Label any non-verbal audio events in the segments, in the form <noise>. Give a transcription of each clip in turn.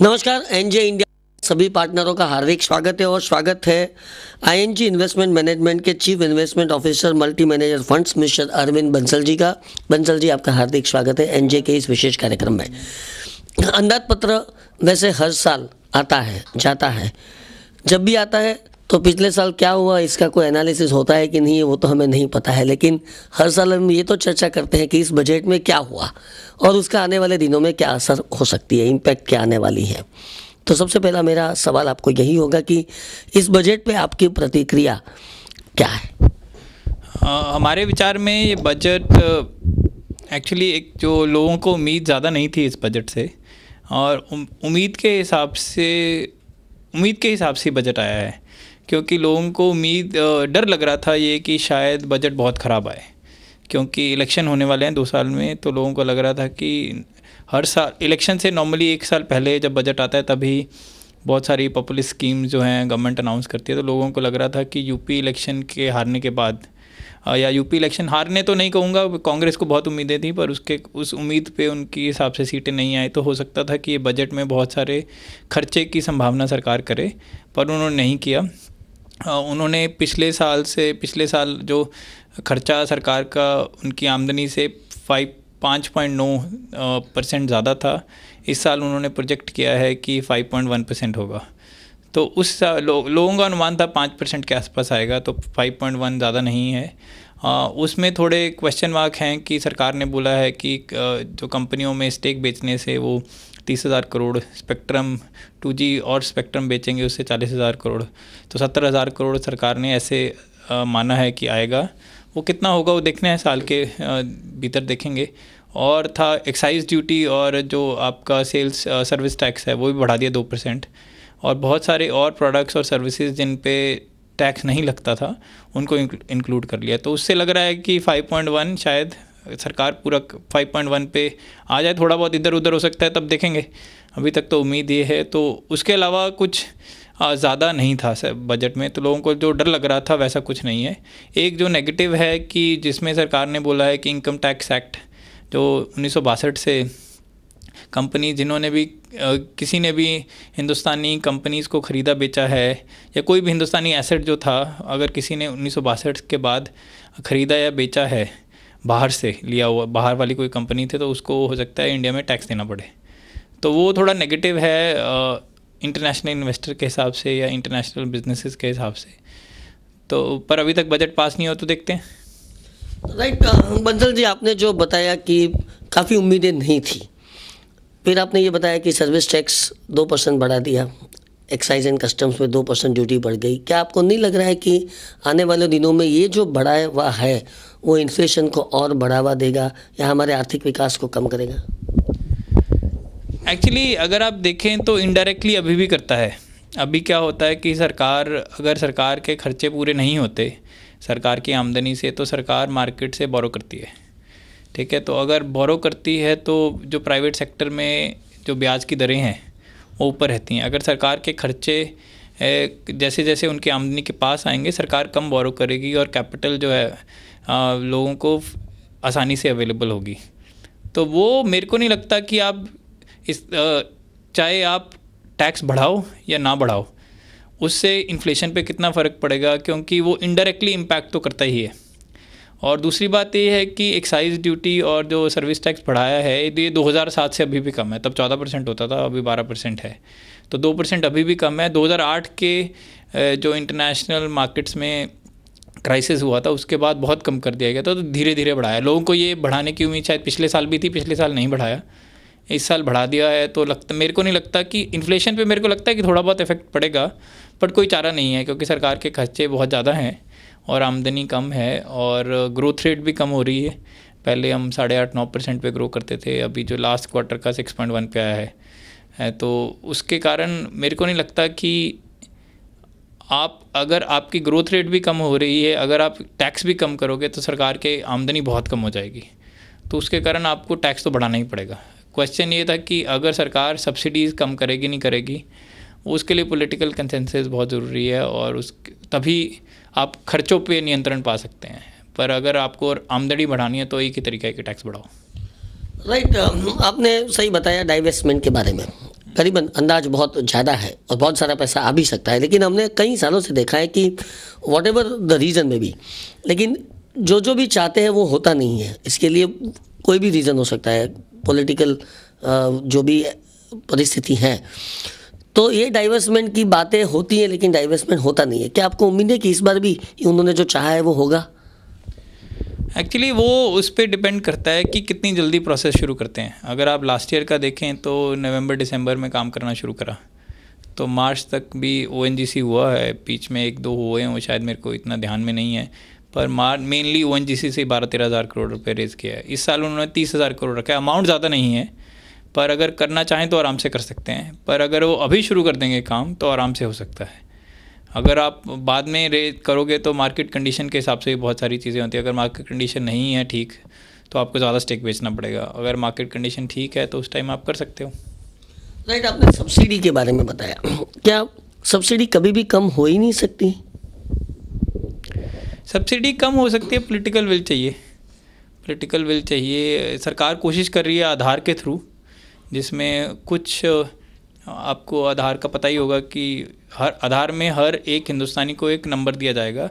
नमस्कार NJ India सभी पार्टनरों का हार्दिक स्वागत है और स्वागत है आईएनजी इन्वेस्टमेंट मैनेजमेंट के chief investment officer multi manager funds mister Arvind Bansal ji का बंसल जी आपका हार्दिक स्वागत है एनजे के इस विशेष कार्यक्रम में अंदाज पत्र वैसे हर साल आता है जाता है जब भी आता है तो पिछले साल क्या हुआ इसका कोई एनालिसिस होता है कि नहीं वो तो हमें नहीं पता है लेकिन हर साल हम ये तो चर्चा करते हैं कि इस बजट में क्या हुआ और उसका आने वाले दिनों में क्या असर हो सकती है इम्पैक्ट क्या आने वाली है तो सबसे पहला मेरा सवाल आपको यही होगा कि इस बजट पे आपकी प्रतिक्रिया क्या है आ, हमारे विचार में ये बजट एक्चुअली एक जो लोगों को उम्मीद ज़्यादा नहीं थी इस बजट से और उम्मीद के हिसाब से उम्मीद के हिसाब से बजट आया है क्योंकि लोगों को उम्मीद डर लग रहा था ये कि शायद बजट बहुत ख़राब आए क्योंकि इलेक्शन होने वाले हैं दो साल में तो लोगों को लग रहा था कि हर साल इलेक्शन से नॉर्मली एक साल पहले जब बजट आता है तभी बहुत सारी पॉपुलर स्कीम जो हैं गवर्नमेंट अनाउंस करती है तो लोगों को लग रहा था कि यूपी इलेक्शन के हारने के बाद या यूपी इलेक्शन हारने तो नहीं कहूँगा कांग्रेस को बहुत उम्मीदें थी पर उसके उस उम्मीद पे उनके हिसाब से सीटें नहीं आई तो हो सकता था कि ये बजट में बहुत सारे खर्चे की संभावना सरकार करे पर उन्होंने नहीं किया हाँ, उन्होंने पिछले साल से पिछले साल जो खर्चा सरकार का उनकी आमदनी से फाइव पाँच पॉइंट नौ परसेंट ज़्यादा था इस साल उन्होंने प्रोजेक्ट किया है कि फाइव पॉइंट वन परसेंट होगा तो उस लो, लोगों का अनुमान था पाँच परसेंट के आसपास आएगा तो फाइव पॉइंट वन ज़्यादा नहीं है आ, उसमें थोड़े क्वेश्चन मार्क हैं कि सरकार ने बोला है कि जो कंपनियों में स्टेक बेचने से वो तीस हज़ार करोड़ स्पेक्ट्रम टू जी और स्पेक्ट्रम बेचेंगे उससे चालीस हज़ार करोड़ तो सत्तर हज़ार करोड़ सरकार ने ऐसे आ, माना है कि आएगा वो कितना होगा वो देखना है साल के भीतर देखेंगे और था एक्साइज ड्यूटी और जो आपका सेल्स सर्विस टैक्स है वो भी बढ़ा दिया दो परसेंट और बहुत सारे और प्रोडक्ट्स और सर्विसेज जिन पे टैक्स नहीं लगता था उनको इंक्लूड कर लिया तो उससे लग रहा है कि 5.1 शायद सरकार पूरा 5.1 पे आ जाए थोड़ा बहुत इधर उधर हो सकता है तब देखेंगे अभी तक तो उम्मीद ये है तो उसके अलावा कुछ ज़्यादा नहीं था सर बजट में तो लोगों को जो डर लग रहा था वैसा कुछ नहीं है एक जो नेगेटिव है कि जिसमें सरकार ने बोला है कि इनकम टैक्स एक्ट जो उन्नीस से कंपनी जिन्होंने भी किसी ने भी हिंदुस्तानी कंपनीज़ को ख़रीदा बेचा है या कोई भी हिंदुस्तानी एसेट जो था अगर किसी ने उन्नीस के बाद ख़रीदा या बेचा है बाहर से लिया हुआ बाहर वाली कोई कंपनी थी तो उसको हो सकता है इंडिया में टैक्स देना पड़े तो वो थोड़ा नेगेटिव है इंटरनेशनल इन्वेस्टर के हिसाब से या इंटरनेशनल बिजनेसेस के हिसाब से तो पर अभी तक बजट पास नहीं हो तो देखते हैं राइट बंसल जी आपने जो बताया कि काफ़ी उम्मीदें नहीं थी फिर आपने ये बताया कि सर्विस टैक्स दो परसेंट बढ़ा दिया एक्साइज एंड कस्टम्स में दो परसेंट ड्यूटी बढ़ गई क्या आपको नहीं लग रहा है कि आने वाले दिनों में ये जो बढ़ाया हुआ है वो इन्फ्लेशन को और बढ़ावा देगा या हमारे आर्थिक विकास को कम करेगा एक्चुअली अगर आप देखें तो इनडायरेक्टली अभी भी करता है अभी क्या होता है कि सरकार अगर सरकार के खर्चे पूरे नहीं होते सरकार की आमदनी से तो सरकार मार्केट से बोरो करती है ठीक है तो अगर बोरो करती है तो जो प्राइवेट सेक्टर में जो ब्याज की दरें हैं ऊपर रहती हैं अगर सरकार के खर्चे जैसे जैसे उनकी आमदनी के पास आएंगे सरकार कम बोरो करेगी और कैपिटल जो है आ, लोगों को आसानी से अवेलेबल होगी तो वो मेरे को नहीं लगता कि आप इस चाहे आप टैक्स बढ़ाओ या ना बढ़ाओ उससे इन्फ्लेशन पे कितना फ़र्क पड़ेगा क्योंकि वो इनडायरेक्टली इम्पैक्ट तो करता ही है और दूसरी बात ये है कि एक्साइज ड्यूटी और जो सर्विस टैक्स बढ़ाया है ये सात से अभी भी कम है तब चौदह परसेंट होता था अभी बारह परसेंट है तो दो परसेंट अभी भी कम है 2008 के जो इंटरनेशनल मार्केट्स में क्राइसिस हुआ था उसके बाद बहुत कम कर दिया गया था तो धीरे धीरे बढ़ाया लोगों को ये बढ़ाने की उम्मीद शायद पिछले साल भी थी पिछले साल नहीं बढ़ाया इस साल बढ़ा दिया है तो लगता मेरे को नहीं लगता कि इन्फ्लेशन पे मेरे को लगता है कि थोड़ा बहुत इफेक्ट पड़ेगा बट कोई चारा नहीं है क्योंकि सरकार के खर्चे बहुत ज़्यादा हैं और आमदनी कम है और ग्रोथ रेट भी कम हो रही है पहले हम साढ़े आठ नौ परसेंट पर ग्रो करते थे अभी जो लास्ट क्वार्टर का सिक्स पॉइंट वन पे आया है, तो उसके कारण मेरे को नहीं लगता कि आप अगर आपकी ग्रोथ रेट भी कम हो रही है अगर आप टैक्स भी कम करोगे तो सरकार के आमदनी बहुत कम हो जाएगी तो उसके कारण आपको टैक्स तो बढ़ाना ही पड़ेगा क्वेश्चन ये था कि अगर सरकार सब्सिडीज़ कम करेगी नहीं करेगी उसके लिए पॉलिटिकल कंसेंसस बहुत ज़रूरी है और उस तभी आप खर्चों पे नियंत्रण पा सकते हैं पर अगर आपको आमदनी बढ़ानी है तो एक ही तरीका है कि टैक्स बढ़ाओ राइट right, आपने सही बताया डाइवेस्टमेंट के बारे में करीबन अंदाज बहुत ज़्यादा है और बहुत सारा पैसा आ भी सकता है लेकिन हमने कई सालों से देखा है कि वॉट एवर द रीज़न में भी लेकिन जो जो भी चाहते हैं वो होता नहीं है इसके लिए कोई भी रीज़न हो सकता है पॉलिटिकल जो भी परिस्थिति है तो ये डाइवर्समेंट की बातें होती हैं लेकिन डाइवर्समेंट होता नहीं है क्या आपको उम्मीद है कि इस बार भी उन्होंने जो चाहा है वो होगा एक्चुअली वो उस पर डिपेंड करता है कि कितनी जल्दी प्रोसेस शुरू करते हैं अगर आप लास्ट ईयर का देखें तो नवंबर दिसंबर में काम करना शुरू करा तो मार्च तक भी ओ हुआ है बीच में एक दो हुए हैं वो शायद मेरे को इतना ध्यान में नहीं है पर मार मेनली ओ से बारह तेरह हज़ार करोड़ रुपये रेज़ किया है इस साल उन्होंने तीस हज़ार करोड़ रखा है अमाउंट ज़्यादा नहीं है पर अगर करना चाहें तो आराम से कर सकते हैं पर अगर वो अभी शुरू कर देंगे काम तो आराम से हो सकता है अगर आप बाद में रे करोगे तो मार्केट कंडीशन के हिसाब से भी बहुत सारी चीज़ें होती हैं अगर मार्केट कंडीशन नहीं है ठीक तो आपको ज़्यादा स्टेक बेचना पड़ेगा अगर मार्केट कंडीशन ठीक है तो उस टाइम आप कर सकते हो राइट आपने सब्सिडी के बारे में बताया क्या सब्सिडी कभी भी कम हो ही नहीं सकती सब्सिडी कम हो सकती है पॉलिटिकल विल चाहिए पॉलिटिकल विल चाहिए सरकार कोशिश कर रही है आधार के थ्रू जिसमें कुछ आपको आधार का पता ही होगा कि हर आधार में हर एक हिंदुस्तानी को एक नंबर दिया जाएगा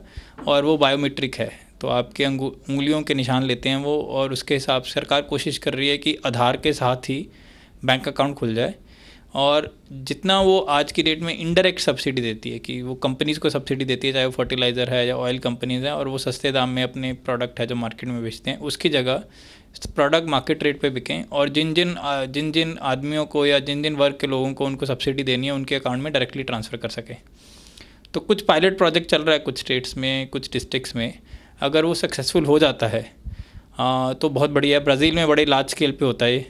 और वो बायोमेट्रिक है तो आपके उंगलियों के निशान लेते हैं वो और उसके हिसाब से सरकार कोशिश कर रही है कि आधार के साथ ही बैंक अकाउंट खुल जाए और जितना वो आज की डेट में इनडायरेक्ट सब्सिडी देती है कि वो कंपनीज़ को सब्सिडी देती है चाहे वो फर्टिलाइज़र है या ऑयल कंपनीज़ हैं और वो सस्ते दाम में अपने प्रोडक्ट है जो मार्केट में बेचते हैं उसकी जगह प्रोडक्ट मार्केट रेट पे बिकें और जिन जिन जिन जिन आदमियों को या जिन जिन वर्ग के लोगों को उनको सब्सिडी देनी है उनके अकाउंट में डायरेक्टली ट्रांसफ़र कर सकें तो कुछ पायलट प्रोजेक्ट चल रहा है कुछ स्टेट्स में कुछ डिस्ट्रिक्स में अगर वो सक्सेसफुल हो जाता है तो बहुत बढ़िया है ब्राज़ील में बड़े लार्ज स्केल पे होता है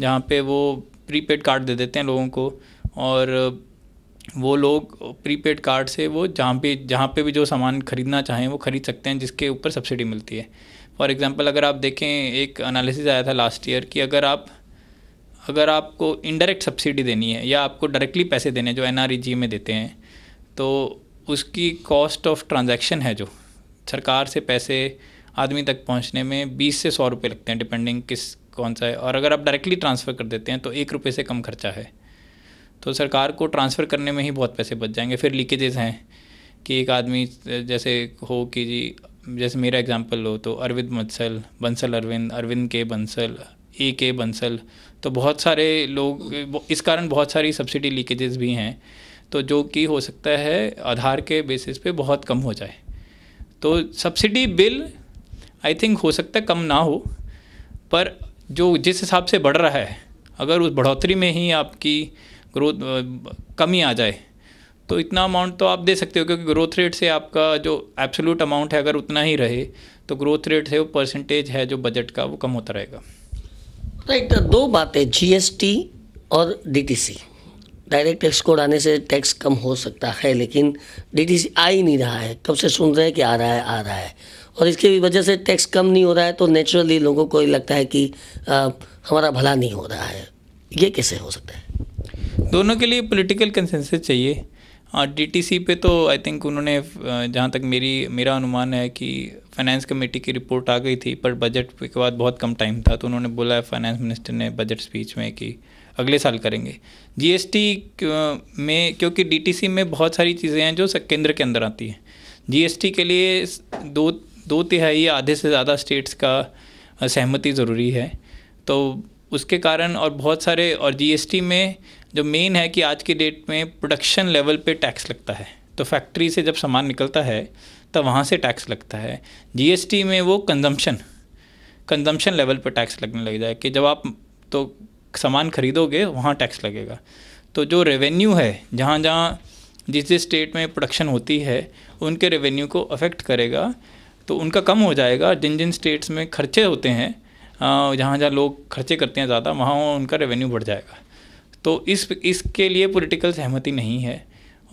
जहाँ पे वो प्रीपेड कार्ड दे देते हैं लोगों को और वो लोग प्रीपेड कार्ड से वो जहाँ भी जहाँ पे भी जो सामान ख़रीदना चाहें वो ख़रीद सकते हैं जिसके ऊपर सब्सिडी मिलती है फॉर एग्ज़ाम्पल अगर आप देखें एक एनालिसिस आया था लास्ट ईयर कि अगर आप अगर आपको इनडायरेक्ट सब्सिडी देनी है या आपको डायरेक्टली पैसे देने जो एन e में देते हैं तो उसकी कॉस्ट ऑफ ट्रांजेक्शन है जो सरकार से पैसे आदमी तक पहुंचने में 20 से सौ रुपये लगते हैं डिपेंडिंग किस कौन सा है और अगर आप डायरेक्टली ट्रांसफ़र कर देते हैं तो एक रुपये से कम खर्चा है तो सरकार को ट्रांसफ़र करने में ही बहुत पैसे बच जाएंगे फिर लीकेजेस हैं कि एक आदमी जैसे हो कि जी जैसे मेरा एग्जांपल हो तो अरविंद मत्सल बंसल अरविंद अरविंद के बंसल ए के बंसल तो बहुत सारे लोग इस कारण बहुत सारी सब्सिडी लीकेजेस भी हैं तो जो कि हो सकता है आधार के बेसिस पे बहुत कम हो जाए तो सब्सिडी बिल आई थिंक हो सकता है कम ना हो पर जो जिस हिसाब से बढ़ रहा है अगर उस बढ़ोतरी में ही आपकी ग्रोथ कमी आ जाए तो इतना अमाउंट तो आप दे सकते हो क्योंकि ग्रोथ रेट से आपका जो एब्सोलूट अमाउंट है अगर उतना ही रहे तो ग्रोथ रेट से वो परसेंटेज है जो बजट का वो कम होता रहेगा राइट तो तो दो बातें जीएसटी और डीटीसी डायरेक्ट टैक्स कोड आने से टैक्स कम हो सकता है लेकिन डीटीसी आ ही नहीं रहा है कब से सुन रहे हैं कि आ रहा है आ रहा है और इसकी वजह से टैक्स कम नहीं हो रहा है तो नेचुरली लोगों को लगता है कि आ, हमारा भला नहीं हो रहा है ये कैसे हो सकता है दोनों के लिए पॉलिटिकल कंसेंसस चाहिए हाँ डीटीसी पे तो आई थिंक उन्होंने जहाँ तक मेरी मेरा अनुमान है कि फाइनेंस कमेटी की रिपोर्ट आ गई थी पर बजट के बाद बहुत कम टाइम था तो उन्होंने बोला है फाइनेंस मिनिस्टर ने बजट स्पीच में कि अगले साल करेंगे जीएसटी में क्योंकि डीटीसी में बहुत सारी चीज़ें हैं जो केंद्र के अंदर आती हैं जीएसटी के लिए दो दो तिहाई या आधे से ज़्यादा स्टेट्स का सहमति ज़रूरी है तो उसके कारण और बहुत सारे और जीएसटी में जो मेन है कि आज की डेट में प्रोडक्शन लेवल पे टैक्स लगता है तो फैक्ट्री से जब सामान निकलता है तब वहाँ से टैक्स लगता है जीएसटी में वो कंजम्पशन कंजम्पशन लेवल पर टैक्स लगने लग जाए कि जब आप तो सामान खरीदोगे वहाँ टैक्स लगेगा तो जो रेवेन्यू है जहाँ जहाँ जिस जिस स्टेट में प्रोडक्शन होती है उनके रेवेन्यू को अफेक्ट करेगा तो उनका कम हो जाएगा जिन जिन स्टेट्स में खर्चे होते हैं जहाँ जहाँ लोग खर्चे करते हैं ज़्यादा वहाँ उनका रेवेन्यू बढ़ जाएगा तो इस इसके लिए पॉलिटिकल सहमति नहीं है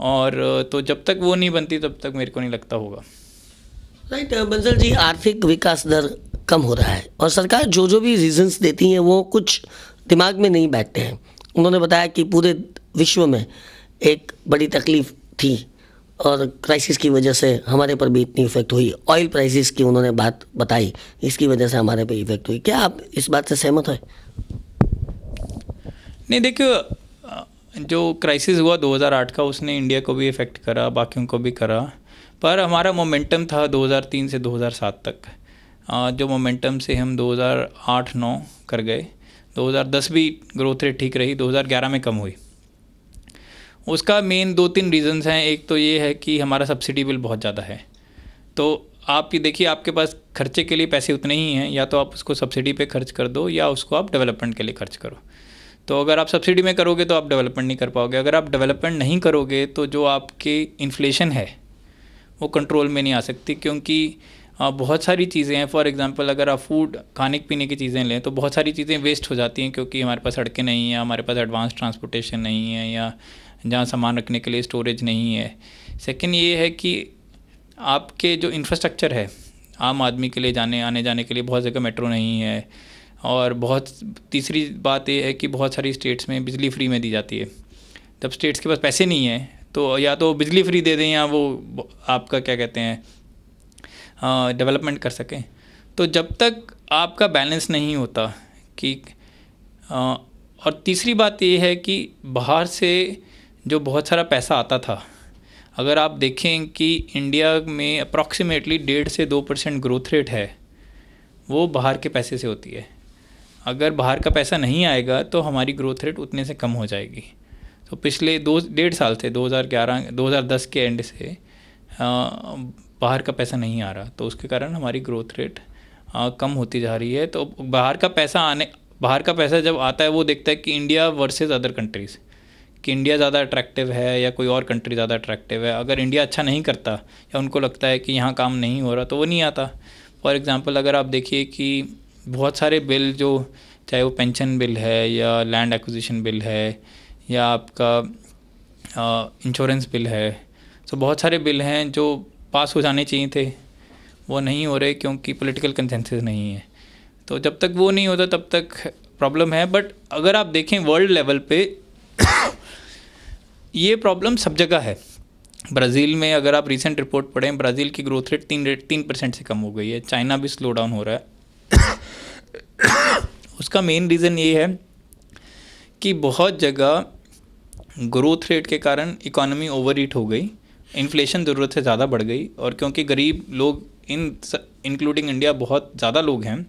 और तो जब तक वो नहीं बनती तब तक मेरे को नहीं लगता होगा राइट right, बंसल जी आर्थिक विकास दर कम हो रहा है और सरकार जो जो भी रीजंस देती हैं वो कुछ दिमाग में नहीं बैठते हैं उन्होंने बताया कि पूरे विश्व में एक बड़ी तकलीफ थी और क्राइसिस की वजह से हमारे पर भी इतनी इफ़ेक्ट हुई ऑयल प्राइसिस की उन्होंने बात बताई इसकी वजह से हमारे पर इफ़ेक्ट हुई क्या आप इस बात से सहमत हैं नहीं देखिए जो क्राइसिस हुआ 2008 का उसने इंडिया को भी इफ़ेक्ट करा बाकियों को भी करा पर हमारा मोमेंटम था 2003 से 2007 तक जो मोमेंटम से हम 2008-9 कर गए 2010 भी ग्रोथ रेट ठीक रही 2011 में कम हुई उसका मेन दो तीन रीजंस हैं एक तो ये है कि हमारा सब्सिडी बिल बहुत ज़्यादा है तो आप ये देखिए आपके पास खर्चे के लिए पैसे उतने ही हैं या तो आप उसको सब्सिडी पे खर्च कर दो या उसको आप डेवलपमेंट के लिए खर्च करो तो अगर आप सब्सिडी में करोगे तो आप डेवलपमेंट नहीं कर पाओगे अगर आप डेवलपमेंट नहीं करोगे तो जो आपकी इन्फ्लेशन है वो कंट्रोल में नहीं आ सकती क्योंकि बहुत सारी चीज़ें हैं फॉर एग्ज़ाम्पल अगर आप फूड खाने पीने की चीज़ें लें तो बहुत सारी चीज़ें वेस्ट हो जाती हैं क्योंकि हमारे पास सड़कें नहीं हैं हमारे पास एडवांस ट्रांसपोर्टेशन नहीं है या जहाँ सामान रखने के लिए स्टोरेज नहीं है सेकेंड ये है कि आपके जो इंफ्रास्ट्रक्चर है आम आदमी के लिए जाने आने जाने के लिए बहुत जगह मेट्रो नहीं है और बहुत तीसरी बात यह है कि बहुत सारी स्टेट्स में बिजली फ्री में दी जाती है जब स्टेट्स के पास पैसे नहीं हैं तो या तो बिजली फ्री दे दें या वो आपका क्या कहते हैं डेवलपमेंट कर सकें तो जब तक आपका बैलेंस नहीं होता कि आ, और तीसरी बात ये है कि बाहर से जो बहुत सारा पैसा आता था अगर आप देखें कि इंडिया में अप्रॉक्सीमेटली डेढ़ से दो परसेंट ग्रोथ रेट है वो बाहर के पैसे से होती है अगर बाहर का पैसा नहीं आएगा तो हमारी ग्रोथ रेट उतने से कम हो जाएगी तो पिछले दो डेढ़ साल से 2011 2010 के एंड से बाहर का पैसा नहीं आ रहा तो उसके कारण हमारी ग्रोथ रेट कम होती जा रही है तो बाहर का पैसा आने बाहर का पैसा जब आता है वो देखता है कि इंडिया वर्सेस अदर कंट्रीज़ कि इंडिया ज़्यादा अट्रैक्टिव है या कोई और कंट्री ज़्यादा अट्रैक्टिव है अगर इंडिया अच्छा नहीं करता या उनको लगता है कि यहाँ काम नहीं हो रहा तो वो नहीं आता फॉर एग्ज़ाम्पल अगर आप देखिए कि बहुत सारे बिल जो चाहे वो पेंशन बिल है या लैंड एक्विजिशन बिल है या आपका इंश्योरेंस बिल है तो बहुत सारे बिल हैं जो पास हो जाने चाहिए थे वो नहीं हो रहे क्योंकि पॉलिटिकल कंसेंसस नहीं है तो जब तक वो नहीं होता तब तक प्रॉब्लम है बट अगर आप देखें वर्ल्ड लेवल पे <coughs> ये प्रॉब्लम सब जगह है ब्राज़ील में अगर आप रिसेंट रिपोर्ट पढ़ें ब्राज़ील की ग्रोथ रेट तीन रेट तीन परसेंट से कम हो गई है चाइना भी स्लो डाउन हो रहा है उसका मेन रीज़न ये है कि बहुत जगह ग्रोथ रेट के कारण इकोनॉमी ओवर हीट हो गई इन्फ्लेशन ज़रूरत से ज़्यादा बढ़ गई और क्योंकि गरीब लोग इन इंक्लूडिंग इंडिया बहुत ज़्यादा लोग हैं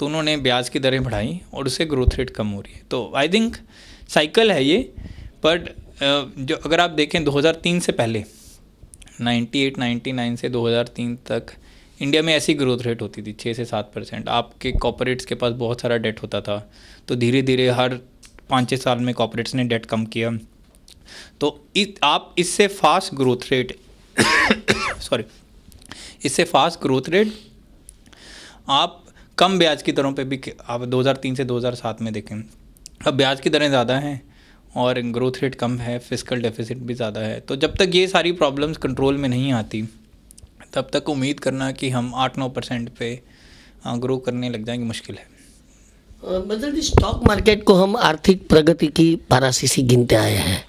तो उन्होंने ब्याज की दरें बढ़ाई और उससे ग्रोथ रेट कम हो रही है तो आई थिंक साइकिल है ये बट जो अगर आप देखें 2003 से पहले 98, 99 से 2003 तक इंडिया में ऐसी ग्रोथ रेट होती थी छः से सात परसेंट आपके कॉपोरेट्स के पास बहुत सारा डेट होता था तो धीरे धीरे हर पाँच छः साल में कॉपोरेट्स ने डेट कम किया तो इस आप इससे फास्ट ग्रोथ रेट सॉरी इससे फास्ट ग्रोथ रेट आप कम ब्याज की दरों पे भी आप 2003 से 2007 में देखें अब ब्याज की दरें ज़्यादा हैं और ग्रोथ रेट कम है फिजिकल डेफिसिट भी ज़्यादा है तो जब तक ये सारी प्रॉब्लम्स कंट्रोल में नहीं आती तब तक उम्मीद करना कि हम आठ नौ परसेंट पे ग्रो करने लग जाएंगे मुश्किल है मतलब स्टॉक मार्केट को हम आर्थिक प्रगति की पारासीसी गिनते आए हैं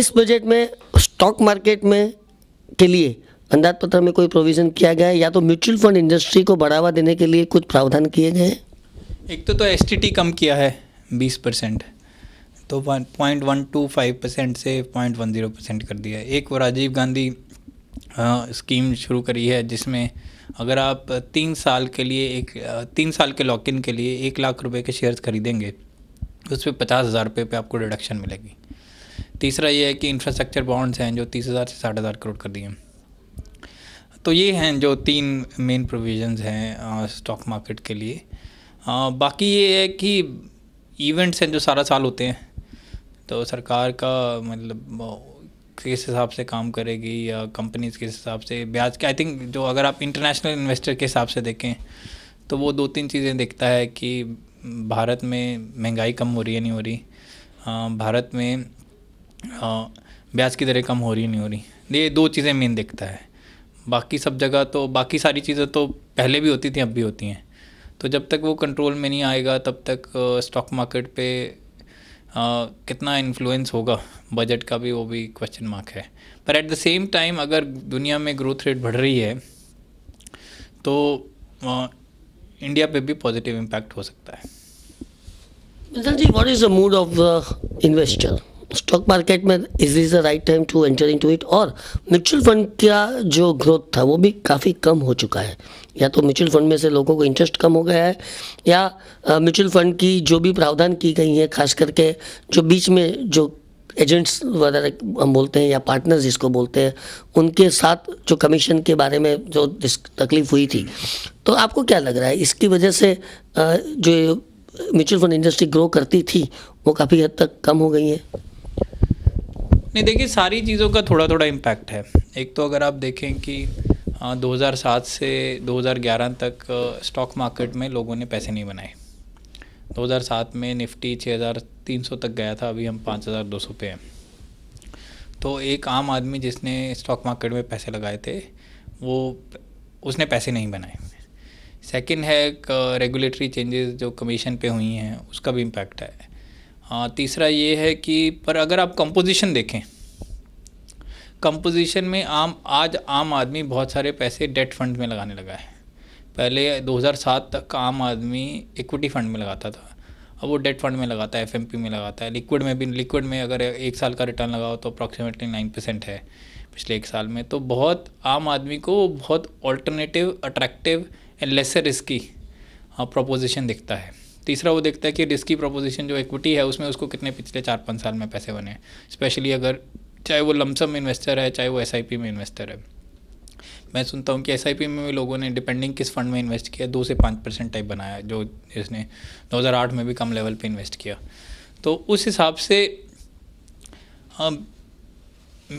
इस बजट में स्टॉक मार्केट में के लिए अंदाजपत्र में कोई प्रोविज़न किया गया है या तो म्यूचुअल फंड इंडस्ट्री को बढ़ावा देने के लिए कुछ प्रावधान किए गए एक तो तो एस कम किया है बीस परसेंट तो point one two five percent से पॉइंट वन ज़ीरो परसेंट कर दिया है एक वो राजीव गांधी स्कीम हाँ, शुरू करी है जिसमें अगर आप तीन साल के लिए एक तीन साल के लॉक इन के लिए एक लाख रुपए के शेयर्स खरीदेंगे उस पर पचास हज़ार रुपये पर आपको डिडक्शन मिलेगी तीसरा ये है कि इंफ्रास्ट्रक्चर बॉन्ड्स हैं जो तीस हज़ार से साठ हज़ार करोड़ कर दिए तो ये हैं जो तीन मेन प्रोविजंस हैं स्टॉक मार्केट के लिए आ, बाकी ये है कि इवेंट्स हैं जो सारा साल होते हैं तो सरकार का मतलब किस हिसाब से काम करेगी या कंपनीज किस हिसाब से ब्याज के आई थिंक जो अगर आप इंटरनेशनल इन्वेस्टर के हिसाब से देखें तो वो दो तीन चीज़ें देखता है कि भारत में महंगाई कम हो रही है नहीं हो रही आ, भारत में ब्याज की दरें कम हो रही नहीं हो रही ये दो चीज़ें मेन देखता है बाकी सब जगह तो बाकी सारी चीज़ें तो पहले भी होती थी अब भी होती हैं तो जब तक वो कंट्रोल में नहीं आएगा तब तक स्टॉक मार्केट पे आ, कितना इन्फ्लुएंस होगा बजट का भी वो भी क्वेश्चन मार्क है पर एट द सेम टाइम अगर दुनिया में ग्रोथ रेट बढ़ रही है तो आ, इंडिया पे भी पॉजिटिव इम्पैक्ट हो सकता है Mittal ji what is the mood of investor stock market में is is the right time to enter into it और म्यूचुअल फंड का जो ग्रोथ था वो भी काफ़ी कम हो चुका है या तो म्यूचुअल फंड में से लोगों को इंटरेस्ट कम हो गया है या म्यूचुअल फंड की जो भी प्रावधान की गई है खास करके जो बीच में जो एजेंट्स वगैरह हम बोलते हैं या पार्टनर्स जिसको बोलते हैं उनके साथ जो कमीशन के बारे में जो तकलीफ हुई थी तो आपको क्या लग रहा है इसकी वजह से जो म्यूचुअल फंड इंडस्ट्री ग्रो करती थी वो काफ़ी हद तक कम हो गई है नहीं देखिए सारी चीज़ों का थोड़ा थोड़ा इम्पैक्ट है एक तो अगर आप देखें कि 2007 हाँ, से 2011 तक स्टॉक मार्केट में लोगों ने पैसे नहीं बनाए 2007 में निफ्टी 6300 तक गया था अभी हम 5200 पे हैं तो एक आम आदमी जिसने स्टॉक मार्केट में पैसे लगाए थे वो उसने पैसे नहीं बनाए सेकंड है रेगुलेटरी चेंजेस जो कमीशन पे हुई हैं उसका भी इम्पैक्ट है हाँ, तीसरा ये है कि पर अगर आप कंपोजिशन देखें कंपोजिशन में आम आज आम आदमी बहुत सारे पैसे डेट फंड में लगाने लगा है पहले 2007 तक आम आदमी इक्विटी फंड में लगाता था अब वो डेट फंड में लगाता है एफ में लगाता है लिक्विड में भी लिक्विड में अगर एक साल का रिटर्न लगाओ तो अप्रॉक्सीमेटली नाइन परसेंट है पिछले एक साल में तो बहुत आम आदमी को बहुत alternative attractive and lesser risky proposition दिखता है तीसरा वो देखता है कि रिस्की प्रोपोजिशन जो इक्विटी है उसमें उसको कितने पिछले चार पाँच साल में पैसे बने स्पेशली अगर चाहे वो लमसम इन्वेस्टर है चाहे वो एस में इन्वेस्टर है मैं सुनता हूँ कि एस में भी लोगों ने डिपेंडिंग किस फंड में इन्वेस्ट किया दो से पाँच परसेंट टाइप बनाया जो इसने 2008 में भी कम लेवल पे इन्वेस्ट किया तो उस हिसाब से आ,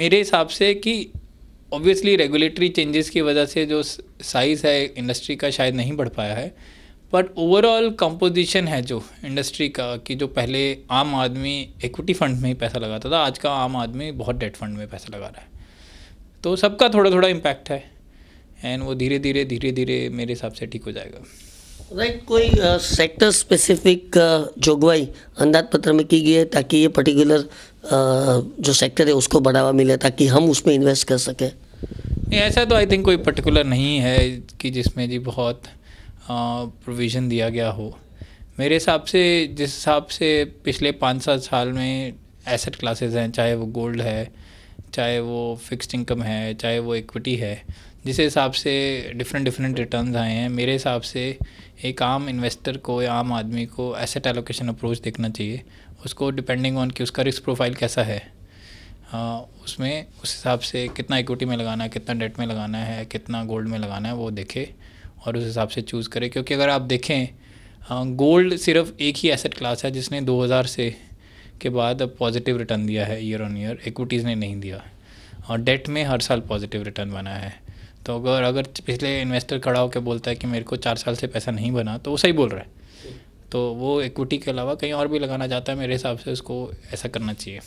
मेरे हिसाब से कि ऑब्वियसली रेगुलेटरी चेंजेस की वजह से जो साइज़ है इंडस्ट्री का शायद नहीं बढ़ पाया है बट ओवरऑल कंपोजिशन है जो इंडस्ट्री का कि जो पहले आम आदमी इक्विटी फंड में ही पैसा लगाता था आज का आम आदमी बहुत डेट फंड में पैसा लगा रहा है तो सबका थोड़ा थोड़ा इम्पैक्ट है एंड वो धीरे धीरे धीरे धीरे मेरे हिसाब से ठीक हो जाएगा राइट right, कोई सेक्टर स्पेसिफिक जोगवाई अंदाज पत्र में की गई है ताकि ये पर्टिकुलर uh, जो सेक्टर है उसको बढ़ावा मिले ताकि हम उसमें इन्वेस्ट कर सकें ऐसा तो आई थिंक कोई पर्टिकुलर नहीं है कि जिसमें जी बहुत प्रोविज़न दिया गया हो मेरे हिसाब से जिस हिसाब से पिछले पाँच सात साल में एसेट क्लासेस हैं चाहे वो गोल्ड है चाहे वो फिक्स्ड इनकम है चाहे वो इक्विटी है जिस हिसाब से डिफरेंट डिफरेंट रिटर्न्स आए हैं मेरे हिसाब से एक आम इन्वेस्टर को या आम आदमी को एसेट एलोकेशन अप्रोच देखना चाहिए उसको डिपेंडिंग ऑन कि उसका रिस्क प्रोफाइल कैसा है आ, उसमें उस हिसाब से कितना इक्विटी में लगाना है कितना डेट में लगाना है कितना गोल्ड में लगाना है वो देखे और उस हिसाब से चूज़ करें क्योंकि अगर आप देखें गोल्ड सिर्फ एक ही एसेट क्लास है जिसने 2000 से के बाद अब पॉजिटिव रिटर्न दिया है ईयर ऑन ईयर इक्विटीज़ ने नहीं दिया और डेट में हर साल पॉजिटिव रिटर्न बना है तो अगर अगर पिछले इन्वेस्टर खड़ा होकर बोलता है कि मेरे को चार साल से पैसा नहीं बना तो वो सही बोल रहा है तो वो इक्विटी के अलावा कहीं और भी लगाना चाहता है मेरे हिसाब से उसको ऐसा करना चाहिए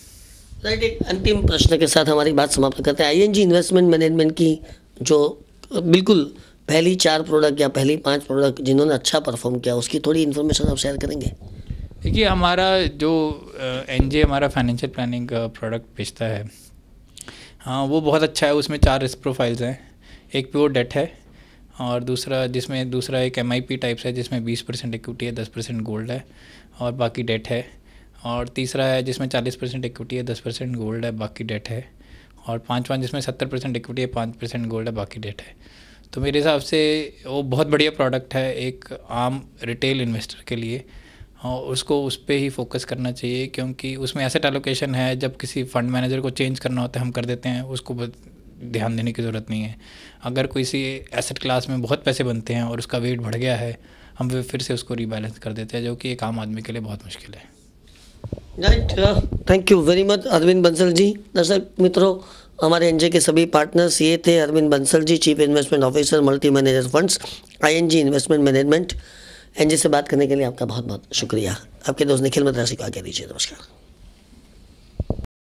राइट एक अंतिम प्रश्न के साथ हमारी बात समाप्त करते हैं आई इन्वेस्टमेंट मैनेजमेंट की जो बिल्कुल पहली चार प्रोडक्ट या पहली पांच प्रोडक्ट जिन्होंने अच्छा परफॉर्म किया उसकी थोड़ी इन्फॉर्मेशन आप शेयर करेंगे देखिए हमारा जो एन uh, हमारा फाइनेंशियल प्लानिंग का प्रोडक्ट बेचता है हाँ वो बहुत अच्छा है उसमें चार रिस्क प्रोफाइल्स हैं एक प्योर डेट है और दूसरा जिसमें दूसरा एक एम आई पी टाइप्स है जिसमें बीस परसेंट इक्विटी है दस परसेंट गोल्ड है और बाकी डेट है और तीसरा है जिसमें चालीस परसेंट इक्विटी है दस परसेंट गोल्ड है बाकी डेट है और पाँचवा जिसमें सत्तर परसेंट इक्विटी है पाँच परसेंट गोल्ड है बाकी डेट है तो मेरे हिसाब से वो बहुत बढ़िया प्रोडक्ट है एक आम रिटेल इन्वेस्टर के लिए और हाँ, उसको उस पर ही फोकस करना चाहिए क्योंकि उसमें एसेट एलोकेशन है जब किसी फंड मैनेजर को चेंज करना होता है हम कर देते हैं उसको ध्यान देने की ज़रूरत नहीं है अगर कोई सी एसेट क्लास में बहुत पैसे बनते हैं और उसका वेट बढ़ गया है हम फिर से उसको रीबैलेंस कर देते हैं जो कि एक आम आदमी के लिए बहुत मुश्किल है right thank you very much Arvind Bansal ji दर्शक मित्रों हमारे एनजे के सभी पार्टनर्स ये थे Arvind Bansal ji chief investment officer multi manager funds ING investment management NJ से बात करने के लिए आपका बहुत बहुत शुक्रिया आपके दोस्त निखिल मद्रासी को आगे दीजिए नमस्कार